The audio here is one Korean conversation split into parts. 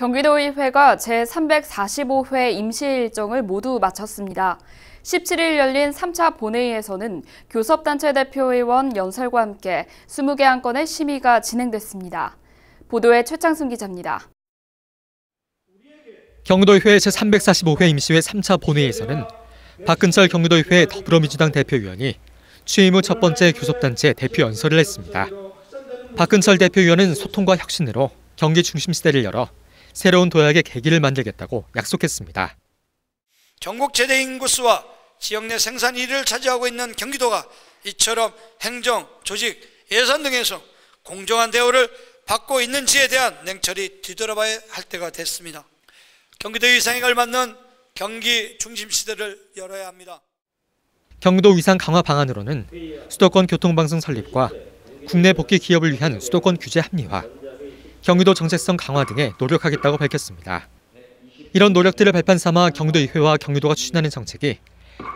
경기도의회가 제345회 임시일정을 모두 마쳤습니다. 17일 열린 3차 본회의에서는 교섭단체 대표의원 연설과 함께 20개 안건의 심의가 진행됐습니다. 보도에 최창승 기자입니다. 경기도의회 제345회 임시회 3차 본회의에서는 박근철 경기도의회 더불어민주당 대표위원이 취임 후 첫 번째 교섭단체 대표 연설을 했습니다. 박근철 대표위원은 소통과 혁신으로 경기 중심 시대를 열어 새로운 도약의 계기를 만들겠다고 약속했습니다. 전국 최대 인구수와 지역 내 생산 1위를 차지하고 있는 경기도가 이처럼 행정, 조직, 예산 등에서 공정한 대우를 받고 있는지에 대한 냉철히 뒤돌아봐야 할 때가 됐습니다. 경기도 위상에 걸맞는 경기 중심 시대를 열어야 합니다. 경기도 위상 강화 방안으로는 수도권 교통방송 설립과 국내 복귀 기업을 위한 수도권 규제 합리화, 경기도 정체성 강화 등에 노력하겠다고 밝혔습니다. 이런 노력들을 발판 삼아 경기도 의회와 경기도가 추진하는 정책이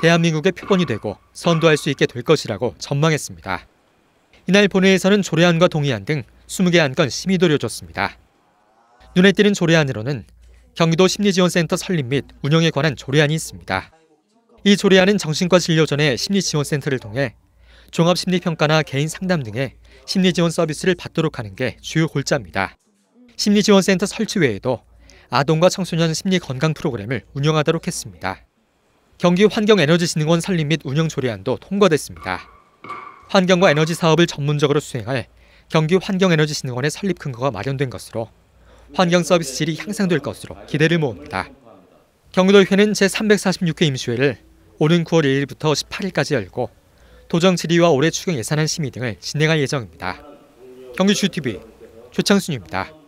대한민국의 표본이 되고 선도할 수 있게 될 것이라고 전망했습니다. 이날 본회에서는 의 조례안과 동의안 등 20개 안건 심의도를 줬습니다. 눈에 띄는 조례안으로는 경기도 심리지원센터 설립 및 운영에 관한 조례안이 있습니다. 이 조례안은 정신과 진료 전에 심리지원센터를 통해 종합심리평가나 개인 상담 등의 심리지원 서비스를 받도록 하는 게 주요 골자입니다. 심리지원센터 설치 외에도 아동과 청소년 심리 건강 프로그램을 운영하도록 했습니다. 경기 환경에너지진흥원 설립 및 운영 조례안도 통과됐습니다. 환경과 에너지 사업을 전문적으로 수행할 경기 환경에너지진흥원의 설립 근거가 마련된 것으로 환경 서비스 질이 향상될 것으로 기대를 모읍니다. 경기도의회는 제346회 임시회를 오는 9월 1일부터 18일까지 열고 도정 질의와 올해 추경 예산안 심의 등을 진행할 예정입니다. 경기 GTV 최창순입니다.